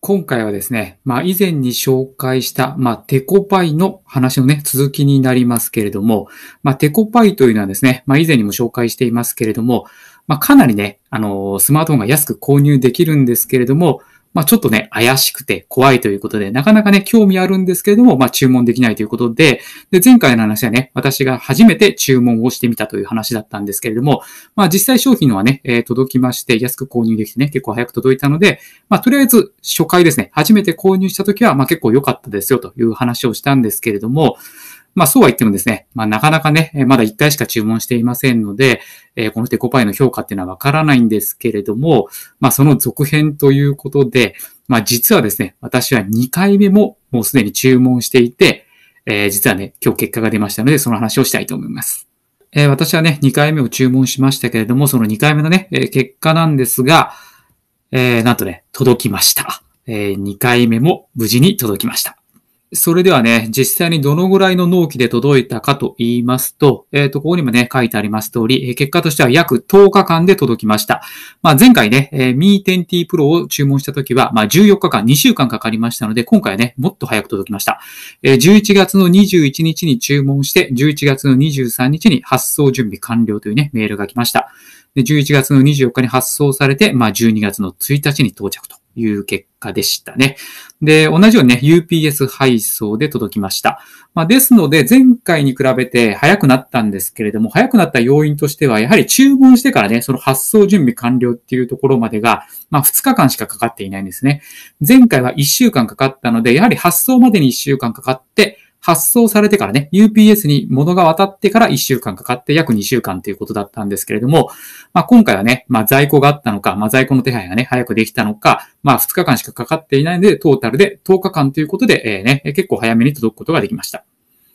今回はですね、まあ以前に紹介した、まあテコパイの話のね、続きになりますけれども、まあテコパイというのはですね、まあ以前にも紹介していますけれども、まあかなりね、あの、スマートフォンが安く購入できるんですけれども、まあ、ちょっとね、怪しくて怖いということで、なかなかね、興味あるんですけれども、まあ、注文できないということで、で、前回の話はね、私が初めて注文をしてみたという話だったんですけれども、まあ、実際商品はね、えー、届きまして、安く購入できてね、結構早く届いたので、まあ、とりあえず、初回ですね、初めて購入した時は、まあ、結構良かったですよという話をしたんですけれども、まあそうは言ってもですね、まあなかなかね、まだ1回しか注文していませんので、えー、このデコパイの評価っていうのはわからないんですけれども、まあその続編ということで、まあ実はですね、私は2回目ももうすでに注文していて、えー、実はね、今日結果が出ましたので、その話をしたいと思います。えー、私はね、2回目を注文しましたけれども、その2回目のね、えー、結果なんですが、えー、なんとね、届きました。えー、2回目も無事に届きました。それではね、実際にどのぐらいの納期で届いたかと言いますと、えっ、ー、と、ここにもね、書いてあります通り、結果としては約10日間で届きました。まあ、前回ね、えー、Me10T Pro を注文した時は、まあ、14日間、2週間かかりましたので、今回はね、もっと早く届きました。えー、11月の21日に注文して、11月の23日に発送準備完了というね、メールが来ました。で11月の24日に発送されて、まあ、12月の1日に到着と。いう結果でしたね。で、同じようにね、UPS 配送で届きました。まあ、ですので、前回に比べて早くなったんですけれども、早くなった要因としては、やはり注文してからね、その発送準備完了っていうところまでが、まあ、2日間しかかかっていないんですね。前回は1週間かかったので、やはり発送までに1週間かかって、発送されてからね、UPS に物が渡ってから1週間かかって約2週間ということだったんですけれども、まあ、今回はね、まあ、在庫があったのか、まあ、在庫の手配がね、早くできたのか、まあ、2日間しかかかっていないので、トータルで10日間ということで、えー、ね、結構早めに届くことができました。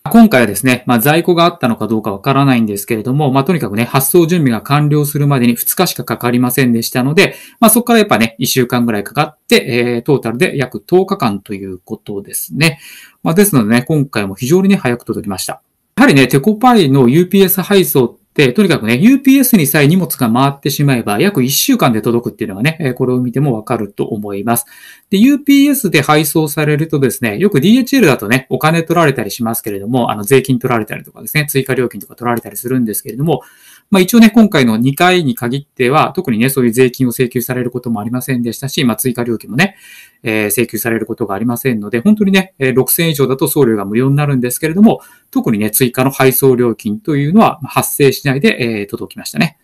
今回はですね、まあ、在庫があったのかどうかわからないんですけれども、まあ、とにかくね、発送準備が完了するまでに2日しかかかりませんでしたので、まあ、そこからやっぱね、1週間ぐらいかかって、えー、トータルで約10日間ということですね。まあ、ですのでね、今回も非常にね、早く届きました。やはりね、テコパイの UPS 配送ってで、とにかくね、UPS にさえ荷物が回ってしまえば、約1週間で届くっていうのがね、これを見てもわかると思います。で、UPS で配送されるとですね、よく DHL だとね、お金取られたりしますけれども、あの、税金取られたりとかですね、追加料金とか取られたりするんですけれども、まあ一応ね、今回の2回に限っては、特にね、そういう税金を請求されることもありませんでしたし、まあ追加料金もね、えー、請求されることがありませんので、本当にね、6000円以上だと送料が無料になるんですけれども、特にね、追加の配送料金というのは発生して市内で、え届きましたね。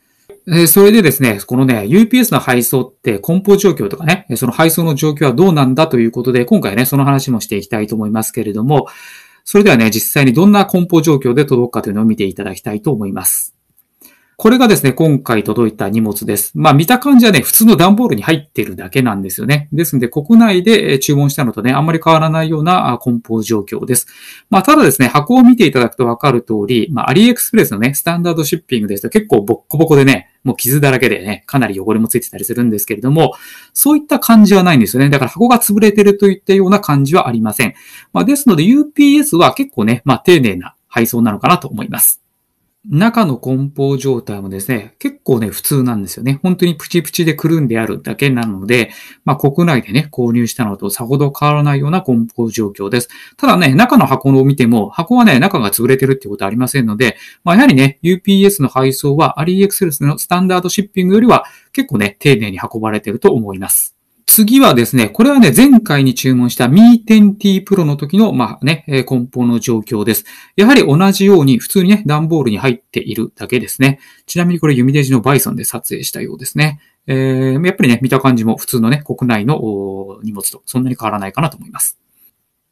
それでですね、このね、UPS の配送って梱包状況とかね、その配送の状況はどうなんだということで、今回ね、その話もしていきたいと思いますけれども、それではね、実際にどんな梱包状況で届くかというのを見ていただきたいと思います。これがですね、今回届いた荷物です。まあ見た感じはね、普通の段ボールに入ってるだけなんですよね。ですので、国内で注文したのとね、あんまり変わらないような梱包状況です。まあただですね、箱を見ていただくとわかる通り、まあアリエクスプレスのね、スタンダードシッピングですと結構ボッコボコでね、もう傷だらけでね、かなり汚れもついてたりするんですけれども、そういった感じはないんですよね。だから箱が潰れてるといったような感じはありません。まあですので UPS は結構ね、まあ丁寧な配送なのかなと思います。中の梱包状態もですね、結構ね、普通なんですよね。本当にプチプチでくるんであるだけなので、まあ国内でね、購入したのとさほど変わらないような梱包状況です。ただね、中の箱を見ても、箱はね、中が潰れてるってことはありませんので、まあやはりね、UPS の配送は a l i e x p e のスタンダードシッピングよりは結構ね、丁寧に運ばれてると思います。次はですね、これはね、前回に注文した m e 1 0 t Pro の時の、まあね、梱包の状況です。やはり同じように、普通にね、段ボールに入っているだけですね。ちなみにこれ、弓デジのバイソンで撮影したようですね。えー、やっぱりね、見た感じも普通のね、国内の荷物とそんなに変わらないかなと思います。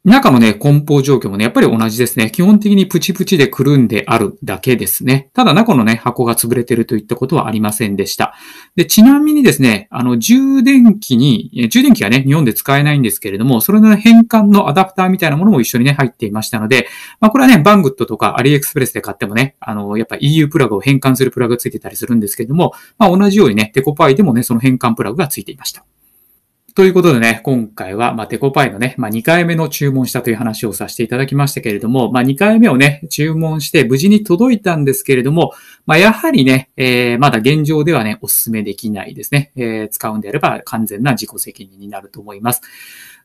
中のね、梱包状況もね、やっぱり同じですね。基本的にプチプチでくるんであるだけですね。ただ中のね、箱が潰れてるといったことはありませんでした。で、ちなみにですね、あの、充電器に、充電器はね、日本で使えないんですけれども、それの変換のアダプターみたいなものも一緒にね、入っていましたので、まあ、これはね、バングットとかアリエクスプレスで買ってもね、あの、やっぱ EU プラグを変換するプラグついてたりするんですけれども、まあ、同じようにね、デコパイでもね、その変換プラグがついていました。ということでね、今回は、まあ、テコパイのね、まあ、2回目の注文したという話をさせていただきましたけれども、まあ、2回目をね、注文して無事に届いたんですけれども、まあ、やはりね、えー、まだ現状ではね、お勧めできないですね。えー、使うんであれば完全な自己責任になると思います。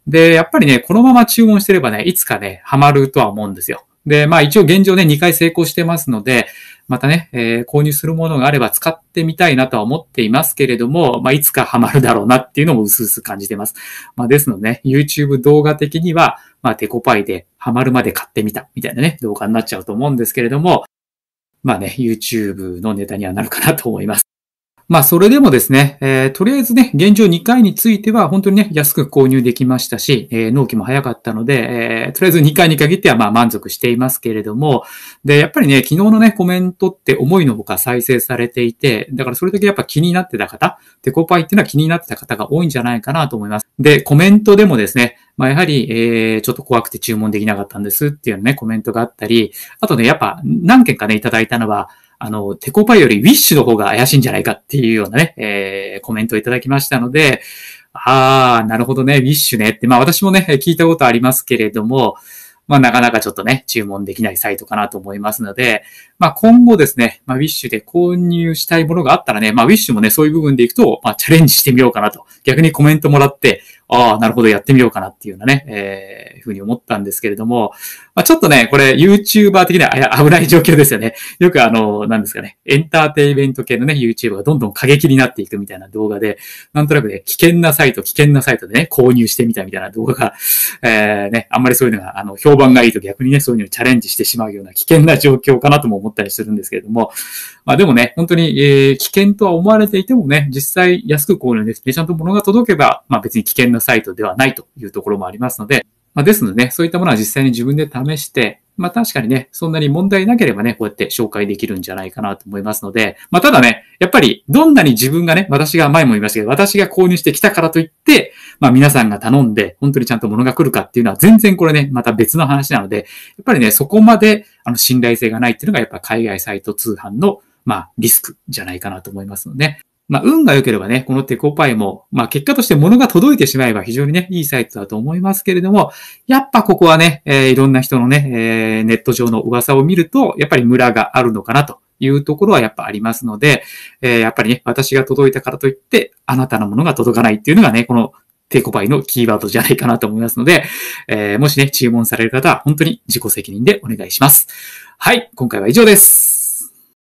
で、やっぱりね、このまま注文してればね、いつかね、ハマるとは思うんですよ。で、まあ一応現状ね、2回成功してますので、またね、えー、購入するものがあれば使ってみたいなとは思っていますけれども、まあいつかハマるだろうなっていうのも薄々感じてます。まあですのでね、YouTube 動画的には、まあデコパイでハマるまで買ってみたみたいなね、動画になっちゃうと思うんですけれども、まあね、YouTube のネタにはなるかなと思います。まあ、それでもですね、えー、とりあえずね、現状2回については、本当にね、安く購入できましたし、えー、納期も早かったので、えー、とりあえず2回に限っては、まあ、満足していますけれども、で、やっぱりね、昨日のね、コメントって思いのほか再生されていて、だからそれだけやっぱ気になってた方、デコパイっていうのは気になってた方が多いんじゃないかなと思います。で、コメントでもですね、まあ、やはり、えー、ちょっと怖くて注文できなかったんですっていうね、コメントがあったり、あとね、やっぱ何件かね、いただいたのは、あの、テコパイよりウィッシュの方が怪しいんじゃないかっていうようなね、えー、コメントをいただきましたので、ああ、なるほどね、ウィッシュねって、まあ私もね、聞いたことありますけれども、まあなかなかちょっとね、注文できないサイトかなと思いますので、まあ今後ですね、まあウィッシュで購入したいものがあったらね、まあウィッシュもね、そういう部分でいくと、まあチャレンジしてみようかなと。逆にコメントもらって、ああ、なるほど、やってみようかなっていうようなね、えー、ふうに思ったんですけれども、まあ、ちょっとね、これ YouTuber 的には危ない状況ですよね。よくあの、なんですかね、エンターテイメント系のね、YouTuber がどんどん過激になっていくみたいな動画で、なんとなくね、危険なサイト、危険なサイトでね、購入してみたみたいな動画が、えー、ね、あんまりそういうのが、あの、評判がいいと逆にね、そういうのをチャレンジしてしまうような危険な状況かなとも思ったりするんですけれども、まあでもね、本当に、えー、危険とは思われていてもね、実際安く購入できて、ちゃんと物が届けば、まあ別に危険なサイトではないというところもありますので、まあ、ですのでね、そういったものは実際に自分で試して、まあ確かにね、そんなに問題なければね、こうやって紹介できるんじゃないかなと思いますので、まあただね、やっぱりどんなに自分がね、私が前も言いましたけど、私が購入してきたからといって、まあ皆さんが頼んで、本当にちゃんと物が来るかっていうのは全然これね、また別の話なので、やっぱりね、そこまであの信頼性がないっていうのがやっぱ海外サイト通販のまあリスクじゃないかなと思いますので、まあ、運が良ければね、このテコパイも、まあ、結果として物が届いてしまえば非常にね、いいサイトだと思いますけれども、やっぱここはね、えー、いろんな人のね、えー、ネット上の噂を見ると、やっぱりムラがあるのかなというところはやっぱありますので、えー、やっぱりね、私が届いたからといって、あなたのものが届かないっていうのがね、このテコパイのキーワードじゃないかなと思いますので、えー、もしね、注文される方は本当に自己責任でお願いします。はい、今回は以上です。